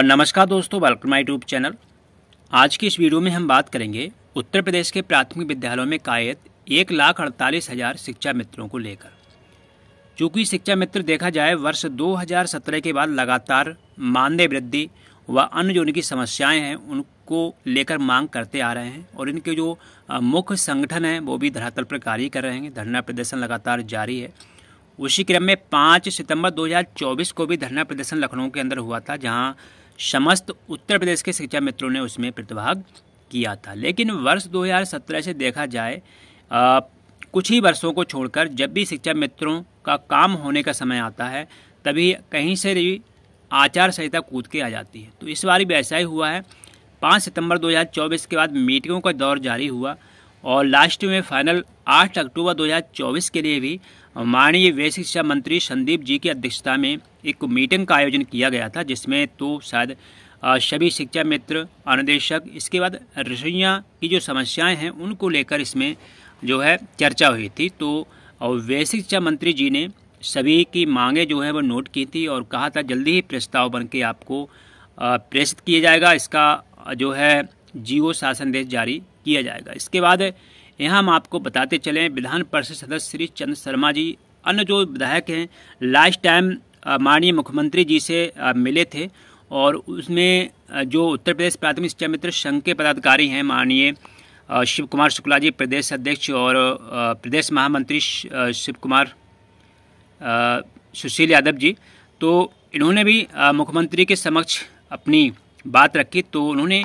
नमस्कार दोस्तों welcome my YouTube channel आज की इस वीडियो में हम बात करेंगे उत्तर प्रदेश के प्राथमिक विद्यालयों में कायद एक लाख अड़तालीस हज़ार शिक्षा मित्रों को लेकर चूँकि शिक्षा मित्र देखा जाए वर्ष 2017 के बाद लगातार मानदेय वृद्धि व अन्य जो उनकी समस्याएं हैं उनको लेकर मांग करते आ रहे हैं और इनके जो मुख्य संगठन हैं वो भी धरातल पर कार्य कर रहे हैं धरना प्रदर्शन लगातार जारी है उसी क्रम में पाँच सितंबर 2024 को भी धरना प्रदर्शन लखनऊ के अंदर हुआ था जहां समस्त उत्तर प्रदेश के शिक्षा मित्रों ने उसमें प्रतिभाग किया था लेकिन वर्ष 2017 से देखा जाए आ, कुछ ही वर्षों को छोड़कर जब भी शिक्षा मित्रों का काम होने का समय आता है तभी कहीं से भी आचार संहिता कूद के आ जाती है तो इस बार भी ऐसा ही हुआ है पाँच सितंबर 2024 के बाद मीटिंगों का दौर जारी हुआ और लास्ट में फाइनल 8 अक्टूबर 2024 के लिए भी माननीय वैश्विक शिक्षा मंत्री संदीप जी की अध्यक्षता में एक मीटिंग का आयोजन किया गया था जिसमें तो शायद सभी शिक्षा मित्र अनुदेशक इसके बाद रसोइयाँ की जो समस्याएं हैं उनको लेकर इसमें जो है चर्चा हुई थी तो वैश्विक शिक्षा मंत्री जी ने सभी की मांगें जो है वो नोट की थी और कहा था जल्दी ही प्रस्ताव बन के आपको प्रेषित किया जाएगा इसका जो है जीओ शासन देश जारी किया जाएगा इसके बाद यहाँ हम आपको बताते चलें विधान परिषद सदस्य श्री चंद्र शर्मा जी अन्य जो विधायक हैं लास्ट टाइम माननीय मुख्यमंत्री जी से मिले थे और उसमें जो उत्तर प्रदेश प्राथमिक शिक्षा मित्र संघ के पदाधिकारी हैं माननीय शिव कुमार शुक्ला जी प्रदेश अध्यक्ष और प्रदेश महामंत्री शिव कुमार सुशील यादव जी तो इन्होंने भी मुख्यमंत्री के समक्ष अपनी बात रखी तो उन्होंने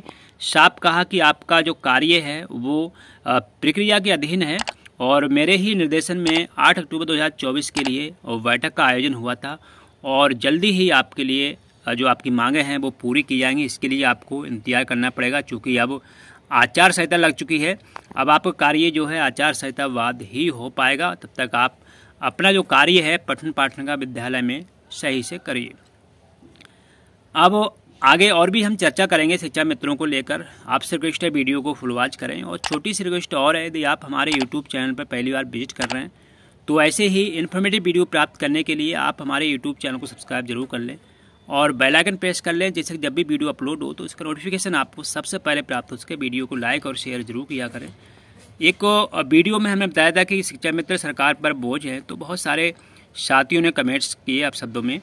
साफ कहा कि आपका जो कार्य है वो प्रक्रिया के अधीन है और मेरे ही निर्देशन में 8 अक्टूबर 2024 के लिए बैठक का आयोजन हुआ था और जल्दी ही आपके लिए जो आपकी मांगे हैं वो पूरी की जाएंगी इसके लिए आपको इंतजार करना पड़ेगा चूँकि अब आचार संहिता लग चुकी है अब आपका कार्य जो है आचार संहिता बाद ही हो पाएगा तब तक आप अपना जो कार्य है पठन पाठन का विद्यालय में सही से करिए अब आगे और भी हम चर्चा करेंगे शिक्षा मित्रों को लेकर आपसे रिक्वेस्ट है वीडियो को फुल वॉच करें और छोटी सी रिक्वेस्ट और है यदि आप हमारे यूट्यूब चैनल पर पहली बार विजिट कर रहे हैं तो ऐसे ही इन्फॉर्मेटिव वीडियो प्राप्त करने के लिए आप हमारे यूट्यूब चैनल को सब्सक्राइब जरूर कर लें और बेलाइकन प्रेस कर लें जैसे जब भी वीडियो अपलोड हो तो उसका नोटिफिकेशन आपको सबसे पहले प्राप्त हो सके वीडियो को लाइक और शेयर जरूर किया करें एक वीडियो में हमने बताया था कि शिक्षा मित्र सरकार पर बोझ है तो बहुत सारे साथियों ने कमेंट्स किए आप शब्दों में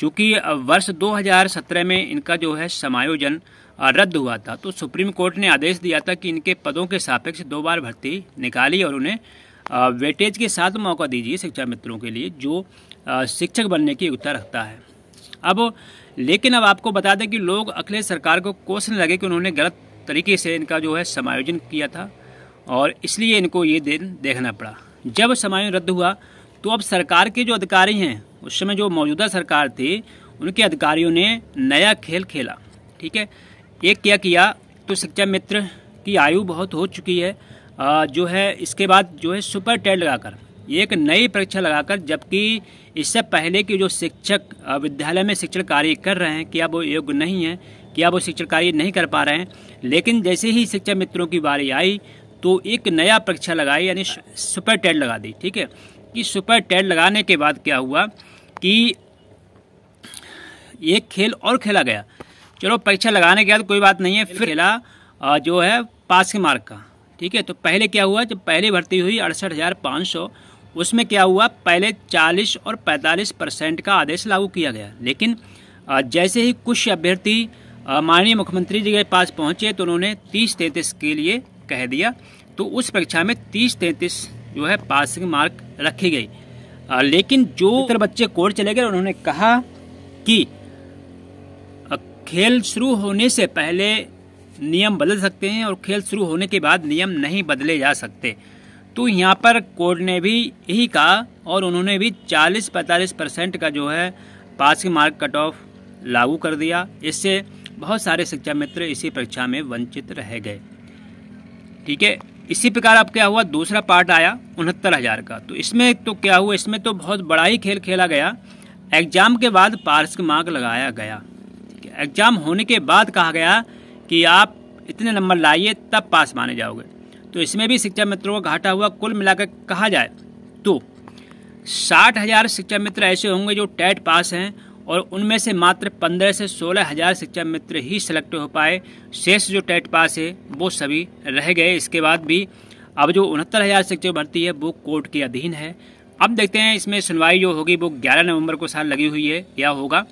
चूँकि वर्ष 2017 में इनका जो है समायोजन रद्द हुआ था तो सुप्रीम कोर्ट ने आदेश दिया था कि इनके पदों के सापेक्ष दो बार भर्ती निकाली और उन्हें वेटेज के साथ मौका दीजिए शिक्षा मित्रों के लिए जो शिक्षक बनने की योग्यता रखता है अब लेकिन अब आपको बता दें कि लोग अखिलेश सरकार को कोसने लगे कि उन्होंने गलत तरीके से इनका जो है समायोजन किया था और इसलिए इनको ये दिन देखना पड़ा जब समायोजन रद्द हुआ तो अब सरकार के जो अधिकारी हैं उस समय जो मौजूदा सरकार थी उनके अधिकारियों ने नया खेल खेला ठीक है एक क्या किया तो शिक्षा मित्र की आयु बहुत हो चुकी है जो है इसके बाद जो है सुपर टेट लगाकर एक नई परीक्षा लगाकर जबकि इससे पहले के जो शिक्षक विद्यालय में शिक्षण कार्य कर रहे हैं क्या वो योग्य नहीं है क्या वो शिक्षण कार्य नहीं कर पा रहे हैं लेकिन जैसे ही शिक्षा मित्रों की बारी आई तो एक नया परीक्षा लगाई यानी सुपर टेट लगा दी ठीक है कि सुपर टेड लगाने के बाद क्या हुआ कि एक खेल और खेला गया चलो परीक्षा लगाने के बाद कोई बात नहीं है फिर खेला जो है पास के मार्क का ठीक है तो पहले क्या हुआ जब पहले भर्ती हुई अड़सठ हज़ार पाँच सौ उसमें क्या हुआ पहले चालीस और पैंतालीस परसेंट का आदेश लागू किया गया लेकिन जैसे ही कुछ अभ्यर्थी माननीय मुख्यमंत्री जी के पास पहुंचे तो उन्होंने तीस तैंतीस के लिए कह दिया तो उस परीक्षा में तीस तैंतीस जो है पासिंग मार्क रखी गई लेकिन जो इतर बच्चे कोर्ट चले गए उन्होंने कहा कि खेल शुरू होने से पहले नियम बदल सकते हैं और खेल शुरू होने के बाद नियम नहीं बदले जा सकते तो यहाँ पर कोर्ट ने भी यही कहा और उन्होंने भी 40-45 परसेंट का जो है पासिंग मार्क कट ऑफ लागू कर दिया इससे बहुत सारे शिक्षा मित्र इसी परीक्षा में वंचित रह गए ठीक है इसी प्रकार आप क्या हुआ दूसरा पार्ट आया उनहत्तर हज़ार का तो इसमें तो क्या हुआ इसमें तो बहुत बड़ा ही खेल खेला गया एग्जाम के बाद पार्स का मार्क लगाया गया एग्जाम होने के बाद कहा गया कि आप इतने नंबर लाइए तब पास माने जाओगे तो इसमें भी शिक्षा मित्रों का घाटा हुआ कुल मिलाकर कहा जाए तो साठ हज़ार शिक्षा मित्र ऐसे होंगे जो टेट पास हैं और उनमें से मात्र पंद्रह से सोलह हज़ार शिक्षा मित्र ही सेलेक्ट हो पाए शेष जो टेट पास है वो सभी रह गए इसके बाद भी अब जो उनहत्तर हज़ार शिक्षक भर्ती है वो कोर्ट के अधीन है अब देखते हैं इसमें सुनवाई जो होगी वो 11 नवंबर को साल लगी हुई है क्या होगा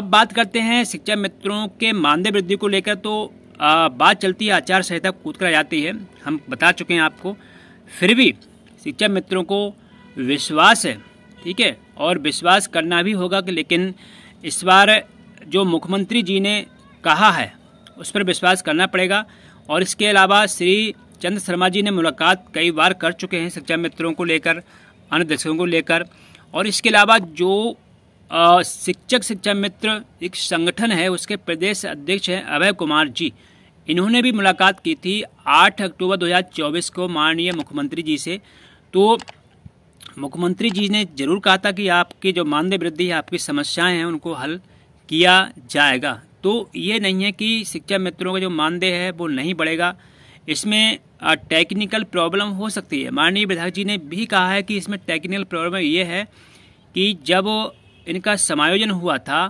अब बात करते हैं शिक्षा मित्रों के मानदेय वृद्धि को लेकर तो आ, बात चलती है आचार संहिता कूद कर जाती है हम बता चुके हैं आपको फिर भी शिक्षा मित्रों को विश्वास है ठीक है और विश्वास करना भी होगा कि लेकिन इस बार जो मुख्यमंत्री जी ने कहा है उस पर विश्वास करना पड़ेगा और इसके अलावा श्री चंद्र शर्मा जी ने मुलाकात कई बार कर चुके हैं शिक्षा मित्रों को लेकर अन्य दर्शकों को लेकर और इसके अलावा जो शिक्षक शिक्षा मित्र एक संगठन है उसके प्रदेश अध्यक्ष हैं अभय कुमार जी इन्होंने भी मुलाकात की थी 8 अक्टूबर 2024 को माननीय मुख्यमंत्री जी से तो मुख्यमंत्री जी ने जरूर कहा था कि आपके जो मानदेय वृद्धि है आपकी समस्याएं हैं उनको हल किया जाएगा तो ये नहीं है कि शिक्षा मित्रों का जो मानदेय है वो नहीं बढ़ेगा इसमें टेक्निकल प्रॉब्लम हो सकती है माननीय विधायक जी ने भी कहा है कि इसमें टेक्निकल प्रॉब्लम ये है कि जब इनका समायोजन हुआ था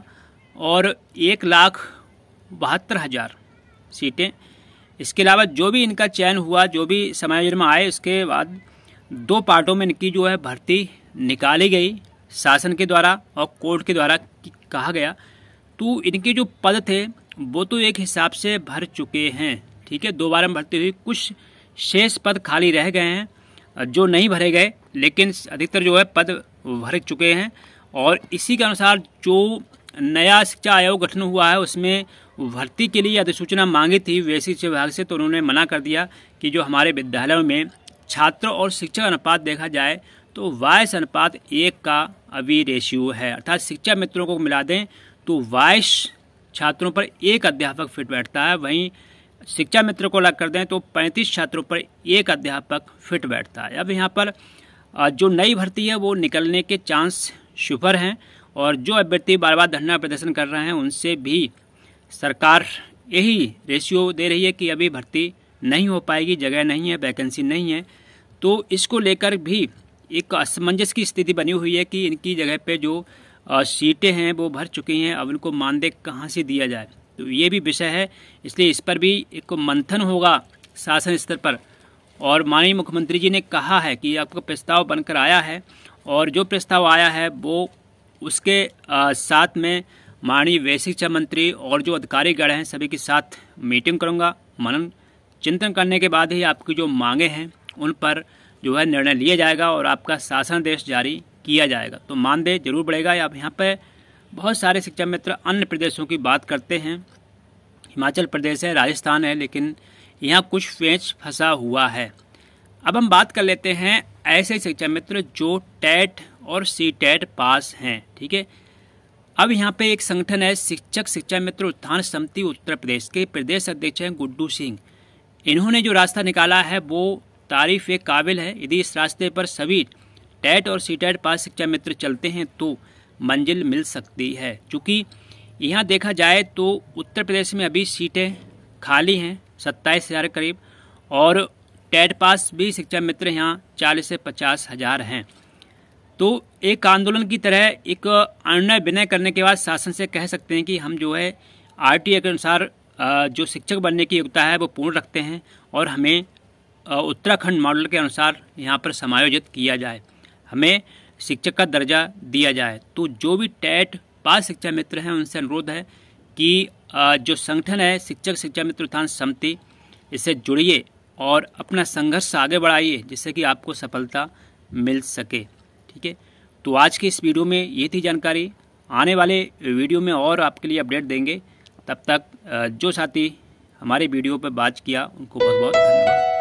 और एक लाख बहत्तर हज़ार सीटें इसके अलावा जो भी इनका चयन हुआ जो भी समायोजन में आए उसके बाद दो पार्टों में इनकी जो है भर्ती निकाली गई शासन के द्वारा और कोर्ट के द्वारा कहा गया तो इनके जो पद थे वो तो एक हिसाब से भर चुके हैं ठीक है दो बार में भर्ती हुई कुछ शेष पद खाली रह गए हैं जो नहीं भरे गए लेकिन अधिकतर जो है पद भर चुके हैं और इसी के अनुसार जो नया शिक्षा आयोग गठन हुआ है उसमें भर्ती के लिए अधिसूचना मांगी थी वैसी शिक्षा विभाग से तो उन्होंने मना कर दिया कि जो हमारे विद्यालयों में छात्र और शिक्षक अनुपात देखा जाए तो वायस अनुपात एक का अभी रेशियो है अर्थात शिक्षा मित्रों को मिला दें तो वायस छात्रों पर एक अध्यापक फिट बैठता है वहीं शिक्षा मित्र को अलग कर दें तो 35 छात्रों पर एक अध्यापक फिट बैठता है अब यहाँ पर जो नई भर्ती है वो निकलने के चांस शुभर हैं और जो अभ्यर्थी बार बार धरना प्रदर्शन कर रहे हैं उनसे भी सरकार यही रेशियो दे रही है कि अभी भर्ती नहीं हो पाएगी जगह नहीं है वैकेंसी नहीं है तो इसको लेकर भी एक असमंजस की स्थिति बनी हुई है कि इनकी जगह पे जो सीटें हैं वो भर चुकी हैं अब उनको मानदेय कहाँ से दिया जाए तो ये भी विषय है इसलिए इस पर भी एक मंथन होगा शासन स्तर पर और माननीय मुख्यमंत्री जी ने कहा है कि आपका प्रस्ताव बनकर आया है और जो प्रस्ताव आया है वो उसके साथ में माननीय शिक्षा मंत्री और जो अधिकारी हैं सभी के साथ मीटिंग करूँगा मनन चिंतन करने के बाद ही आपकी जो मांगे हैं उन पर जो है निर्णय लिया जाएगा और आपका शासनादेश जारी किया जाएगा तो मानदेय जरूर बढ़ेगा आप यहाँ पर बहुत सारे शिक्षा मित्र अन्य प्रदेशों की बात करते हैं हिमाचल प्रदेश है राजस्थान है लेकिन यहाँ कुछ फेंच फंसा हुआ है अब हम बात कर लेते हैं ऐसे शिक्षा मित्र जो टैट और सी टैट पास हैं ठीक है अब यहाँ पे एक संगठन है शिक्षक शिक्षा मित्र उत्थान समिति उत्तर प्रदेश के प्रदेश अध्यक्ष हैं गुड्डू सिंह इन्होंने जो रास्ता निकाला है वो तारीफ़ एक काबिल है यदि इस रास्ते पर सभी टैट और सी टैट पास शिक्षा मित्र चलते हैं तो मंजिल मिल सकती है चूँकि यहाँ देखा जाए तो उत्तर प्रदेश में अभी सीटें खाली हैं सत्ताईस हज़ार करीब और टेट पास भी शिक्षा मित्र यहाँ चालीस से पचास हज़ार हैं तो एक आंदोलन की तरह एक अनुनय विनय करने के बाद शासन से कह सकते हैं कि हम जो है आर के अनुसार जो शिक्षक बनने की योग्यता है वो पूर्ण रखते हैं और हमें उत्तराखंड मॉडल के अनुसार यहाँ पर समायोजित किया जाए हमें शिक्षक का दर्जा दिया जाए तो जो भी टैट पास शिक्षा मित्र हैं उनसे अनुरोध है कि जो संगठन है शिक्षक शिक्षा मित्र उत्थान समिति इससे जुड़िए और अपना संघर्ष आगे बढ़ाइए जिससे कि आपको सफलता मिल सके ठीक है तो आज की इस वीडियो में ये थी जानकारी आने वाले वीडियो में और आपके लिए अपडेट देंगे तब तक जो साथी हमारे वीडियो पर बात किया उनको बहुत बहुत धन्यवाद